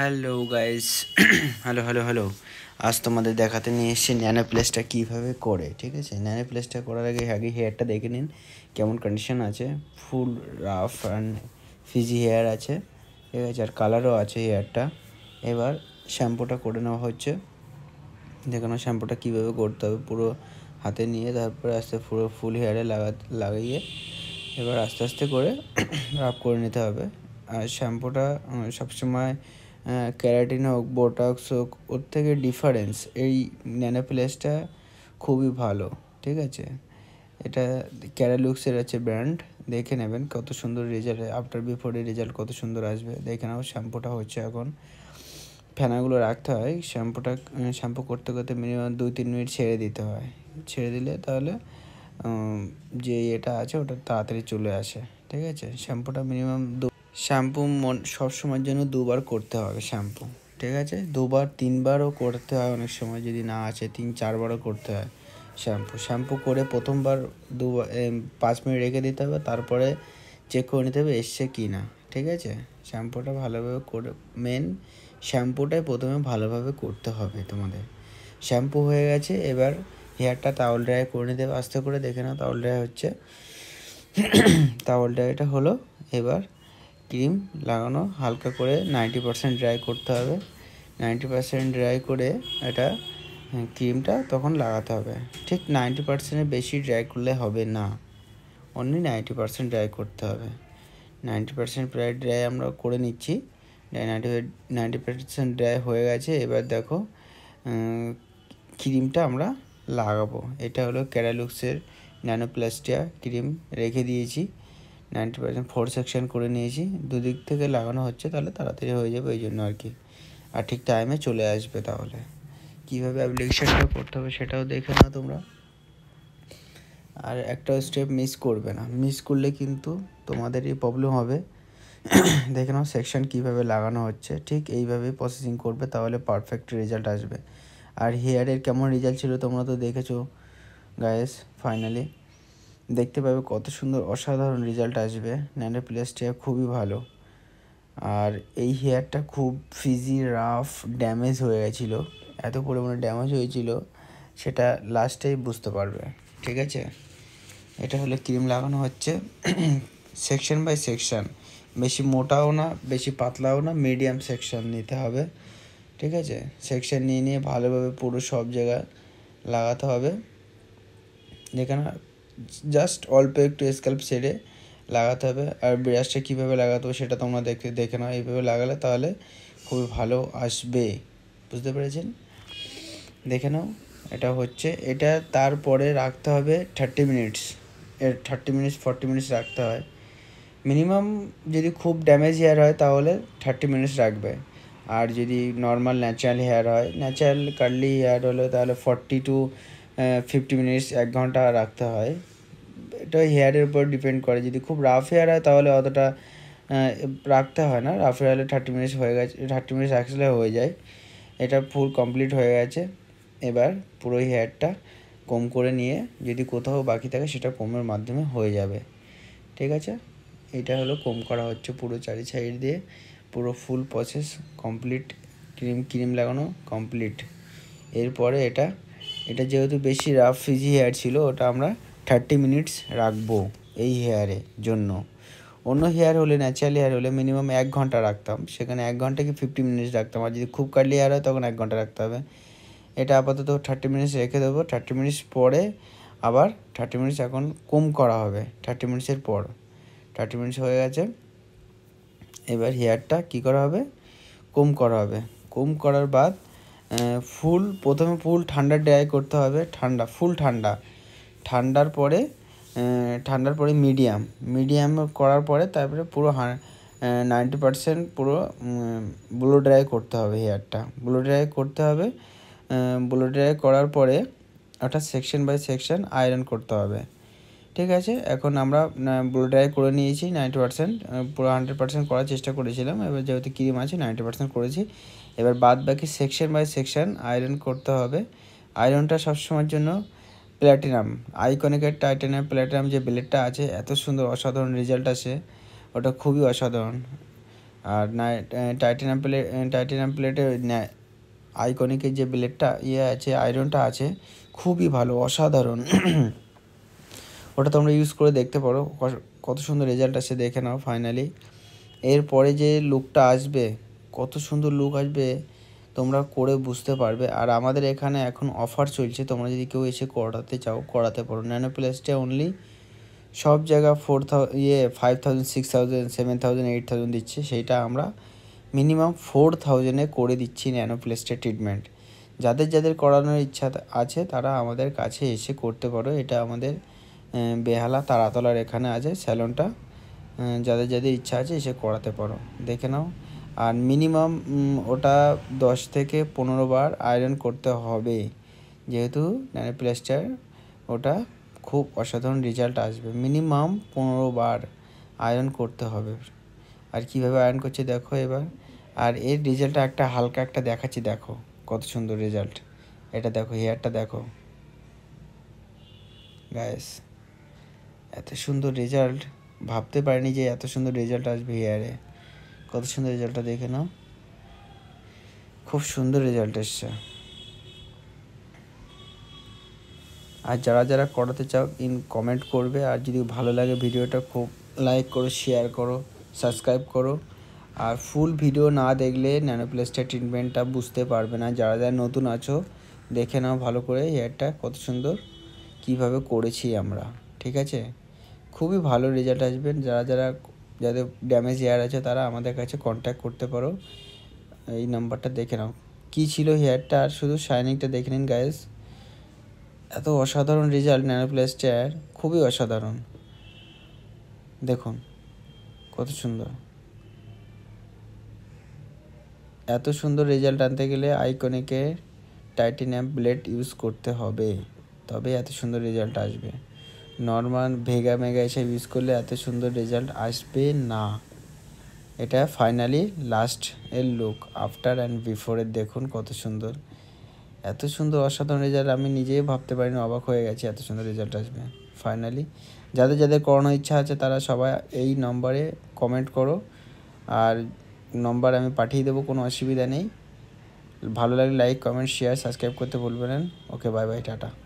hello guys hello hello hello আজ তোমাদের দেখাতে নিয়ে এসেছি ন্যানো প্লেসটা কীভাবে করে ঠিক আছে ন্যানো প্লেসটা করার আগে আগে হেয়ারটা দেখে নিন কেমন কন্ডিশন আছে full rough and frizzy hair আছে ঠিক আছে আর কালারও আছে হেয়ারটা এবার শ্যাম্পুটা করে নেওয়া হচ্ছে দেখানো শ্যাম্পুটা কীভাবে করতে হবে পুরো হাতে নিয়ে তারপরে আস্তে পুরো ফুল হেয়ারে লাগা লাগিয়ে এবার আস্তে আস্তে করে রাফ করে নিতে হবে আর শ্যাম্পুটা সবসময় হ্যাঁ, ক্যারাটিন হোক বোটক্স হোক ওর থেকে ডিফারেন্স এই ন্যানোপ্লাসটা খুবই ভালো ঠিক আছে এটা ক্যারালুক্সের আছে ব্র্যান্ড দেখে নেবেন কত সুন্দর রেজাল্ট আফটার বিফোরে রেজাল্ট কত সুন্দর আসবে দেখে নাও শ্যাম্পুটা হচ্ছে এখন ফেনাগুলো রাখতে হয় শ্যাম্পুটা শ্যাম্পু করতে করতে মিনিমাম দুই তিন মিনিট ছেড়ে দিতে হয় ছেড়ে দিলে তাহলে যে এটা আছে ওটা তাড়াতাড়ি চলে আসে ঠিক আছে শ্যাম্পুটা মিনিমাম দু শ্যাম্পু মন সবসময়ের জন্য দুবার করতে হবে শ্যাম্পু ঠিক আছে দুবার তিনবারও করতে হয় অনেক সময় যদি না আছে তিন চারবারও করতে হয় শ্যাম্পু শ্যাম্পু করে প্রথমবার দু পাঁচ মিনিট রেখে দিতে হবে তারপরে চেক করে নিতে হবে এসছে কি না ঠিক আছে শ্যাম্পুটা ভালোভাবে করে মেন শ্যাম্পুটাই প্রথমে ভালোভাবে করতে হবে তোমাদের শ্যাম্পু হয়ে গেছে এবার হেয়ারটা তাওল ড্রাই করে নিতে হবে আস্তে করে দেখে না তাওল ড্রাই হচ্ছে তাওল ড্রাইটা হলো এবার ক্রিম লাগানো হালকা করে নাইনটি পারসেন্ট ড্রাই করতে হবে নাইনটি পারসেন্ট ড্রাই করে এটা হ্যাঁ, ক্রিমটা তখন লাগাতে হবে ঠিক নাইনটি পারসেন্টের বেশি ড্রাই করলে হবে না অনলি নাইনটি পারসেন্ট ড্রাই করতে হবে নাইনটি পারসেন্ট প্রায় ড্রাই আমরা করে নিচ্ছি নাইনটি নাইনটি পারসেন্ট ড্রাই হয়ে গেছে এবার দেখো ক্রিমটা আমরা লাগাবো এটা হলো ক্যারালুক্সের ন্যানোপ্লাস্টিয়া ক্রিম রেখে দিয়েছি নাইনটি পার্সেন্ট ফোর সেকশন করে নিয়েছি দুদিক থেকে লাগানো হচ্ছে তাহলে তাড়াতাড়ি হয়ে যাবে ওই জন্য আর কি আর ঠিক টাইমে চলে আসবে তাহলে কীভাবে অ্যাপ্লিকেশানটা করতে হবে সেটাও দেখে নাও তোমরা আর একটা স্টেপ মিস করবে না মিস করলে কিন্তু তোমাদেরই প্রবলেম হবে দেখে নাও সেকশন কীভাবে লাগানো হচ্ছে ঠিক এইভাবেই প্রসেসিং করবে তাহলে পারফেক্ট রেজাল্ট আসবে আর হেয়ারের কেমন রেজাল্ট ছিল তোমরা তো দেখেছো গায়েস ফাইনালি দেখতে পাবে কত সুন্দর অসাধারণ রেজাল্ট আসবে ন্যানের প্লেসটা খুবই ভালো আর এই হেয়ারটা খুব ফিজি রাফ ড্যামেজ হয়ে গেছিলো এত পরিমাণে ড্যামেজ হয়েছিল সেটা লাস্টেই বুঝতে পারবে ঠিক আছে এটা হলো ক্রিম লাগানো হচ্ছে সেকশন বাই সেকশন বেশি মোটাও না বেশি পাতলাও না মিডিয়াম সেকশন নিতে হবে ঠিক আছে সেকশন নিয়ে নিয়ে ভালোভাবে পুরো সব জায়গায় লাগাতে হবে যেখানে জাস্ট অল্প একটু স্ক্যাল্প সেরে লাগাতে হবে আর ব্রাশটা কীভাবে লাগাতে হবে সেটা তোমরা দেখতে দেখে নাও এইভাবে লাগালে তাহলে খুবই ভালো আসবে বুঝতে পেরেছেন দেখে নাও এটা হচ্ছে এটা তারপরে রাখতে হবে থার্টি মিনিটস এর থার্টি মিনিটস ফর্টি মিনিটস রাখতে হয় মিনিমাম যদি খুব ড্যামেজ হেয়ার হয় তাহলে থার্টি মিনিটস রাখবে আর যদি নর্মাল ন্যাচারাল হেয়ার হয় ন্যাচারাল কার্লি হেয়ার হলে তাহলে ফর্টি টু ফিফটি মিনিটস এক ঘন্টা রাখতে হয় এটা হেয়ারের উপর ডিপেন্ড করে যদি খুব রাফ হেয়ার হয় তাহলে অতটা রাখতে হয় না রাফ হেয়ার হলে থার্টি মিনিটস হয়ে গেছে থার্টি মিনিটস আসলে হয়ে যায় এটা ফুল কমপ্লিট হয়ে গেছে এবার পুরো হেয়ারটা কম করে নিয়ে যদি কোথাও বাকি থাকে সেটা কমের মাধ্যমে হয়ে যাবে ঠিক আছে এটা হলো কম করা হচ্ছে পুরো চারি সাইড দিয়ে পুরো full process complete cream cream লাগানো কমপ্লিট এরপরে এটা এটা যেহেতু বেশি রাফ ফিজি হেয়ার ছিল ওটা আমরা থার্টি মিনিটস রাখবো এই হেয়ারের জন্য অন্য হেয়ার হলে ন্যাচারাল হেয়ার হলে মিনিমাম এক ঘন্টা রাখতাম সেখানে এক ঘন্টা কি ফিফটি মিনিটস রাখতাম আর যদি খুব কার্লি হেয়ার হয় তখন এক ঘন্টা রাখতে হবে এটা আপাতত থার্টি মিনিটস রেখে দেবো থার্টি মিনিটস পরে আবার থার্টি মিনিটস এখন কম করা হবে থার্টি মিনিটসের পর থার্টি মিনিটস হয়ে গেছে এবার হেয়ারটা কি করা হবে কম করা হবে কম করার বাদ ফুল প্রথমে ফুল ঠান্ডা ড্রাই করতে হবে ঠান্ডা ফুল ঠান্ডা ঠান্ডার পরে ঠান্ডার পরে মিডিয়াম মিডিয়াম করার পরে তারপরে পুরো নাইনটি পারসেন্ট পুরো ব্লো ড্রাই করতে হবে হেয়ারটা ব্লো ড্রাই করতে হবে ব্লো ড্রাই করার পরে ওটা সেকশন বাই সেকশন আয়রন করতে হবে ঠিক আছে এখন আমরা ব্লু ড্রাই করে নিয়েছি নাইনটি পার্সেন্ট পুরো হান্ড্রেড পার্সেন্ট করার চেষ্টা করেছিলাম এবার যেহেতু ক্রিম আছে নাইনটি পার্সেন্ট করেছি এবার বাদ বাকি সেকশন বাই সেকশন আয়রন করতে হবে আয়রনটা সবসময়ের জন্য প্ল্যাটিনাম আইকনিকের টাইটানের প্ল্যাটিনাম যে ব্লেডটা আছে এত সুন্দর অসাধারণ রেজাল্ট আছে ওটা খুবই অসাধারণ আর নাই টাইটানাম প্লেট টাইটানাম প্লেটে আইকনিকের যে ব্লেডটা ইয়ে আছে আয়রনটা আছে খুবই ভালো অসাধারণ ওটা তোমরা ইউজ করে দেখতে পারো কত সুন্দর রেজাল্ট আসে দেখে নাও ফাইনালি এরপরে যে লুকটা আসবে কত সুন্দর লুক আসবে তোমরা করে বুঝতে পারবে আর আমাদের এখানে এখন অফার চলছে তোমরা যদি কেউ এসে করাতে চাও করাতে পারো ন্যানো প্লাসটা অনলি সব জায়গা ফোর ইয়ে five thousand six thousand seven thousand eight thousand দিচ্ছে সেইটা আমরা মিনিমাম ফোর থাউজেন্ডে করে দিচ্ছি ন্যানো প্লাস্টের ট্রিটমেন্ট যাদের যাদের করানোর ইচ্ছা আছে তারা আমাদের কাছে এসে করতে পারো এটা আমাদের বেহালা তারাতলার এখানে আছে স্যালনটা যাদের যাদের ইচ্ছা আছে এসে করাতে পারো দেখে নাও আর মিনিমাম ওটা দশ থেকে পনেরো বার আয়রন করতে হবে যেহেতু ন্যানো প্লাস্টার ওটা খুব অসাধারণ রেজাল্ট আসবে মিনিমাম পনেরো বার আয়রন করতে হবে আর কিভাবে আয়রন করছে দেখো এবার আর এর রেজাল্টটা একটা হালকা একটা দেখাচ্ছি দেখো কত সুন্দর রেজাল্ট এটা দেখো হেয়ারটা দেখো গায়েস এত সুন্দর রেজাল্ট ভাবতে পারিনি যে এত সুন্দর রেজাল্ট আসবে ইয়ারে কত সুন্দর রেজাল্টটা দেখে নাও খুব সুন্দর রেজাল্ট এসছে আর যারা যারা করাতে চাও ইন কমেন্ট করবে আর যদি ভালো লাগে ভিডিওটা খুব লাইক করো শেয়ার করো সাবস্ক্রাইব করো আর ফুল ভিডিও না দেখলে ন্যানোপ্লাস্টার ট্রিটমেন্টটা বুঝতে পারবে না যারা যারা নতুন আছো দেখে নাও ভালো করে হেয়ারটা কত সুন্দর কিভাবে করেছি আমরা ঠিক আছে খুবই ভালো রেজাল্ট আসবেন যারা যারা যাদের ড্যামেজ হেয়ার আছে তারা আমাদের কাছে কন্ট্যাক্ট করতে পারো এই নাম্বারটা দেখে নাও কী ছিল হেয়ারটা আর শুধু শাইনিংটা দেখে নিন গায়েস এত অসাধারণ রেজাল্ট ন্যানোপ্লাস চেয়ার খুবই অসাধারণ দেখুন কত সুন্দর এত সুন্দর রেজাল্ট আনতে গেলে আইকনিকে টাইটেনিয়াম ব্লেড ইউজ করতে হবে তবে এত সুন্দর রেজাল্ট আসবে নর্মাল ভেগা মেগা এসব ইউজ করলে এত সুন্দর রেজাল্ট আসবে না এটা ফাইনালি লাস্ট এর লুক আফটার অ্যান্ড বিফোরের দেখুন কত সুন্দর এত সুন্দর অসাধারণ রেজাল্ট আমি নিজেই ভাবতে পারিনি অবাক হয়ে গেছি এত সুন্দর রেজাল্ট আসবে ফাইনালি যাদের যাদের করানোর ইচ্ছা আছে তারা সবাই এই নম্বরে কমেন্ট করো আর নম্বর আমি পাঠিয়ে দেবো কোনো অসুবিধা নেই ভালো লাগলে লাইক কমেন্ট শেয়ার সাবস্ক্রাইব করতে বলবেন ওকে বাই বাই টাটা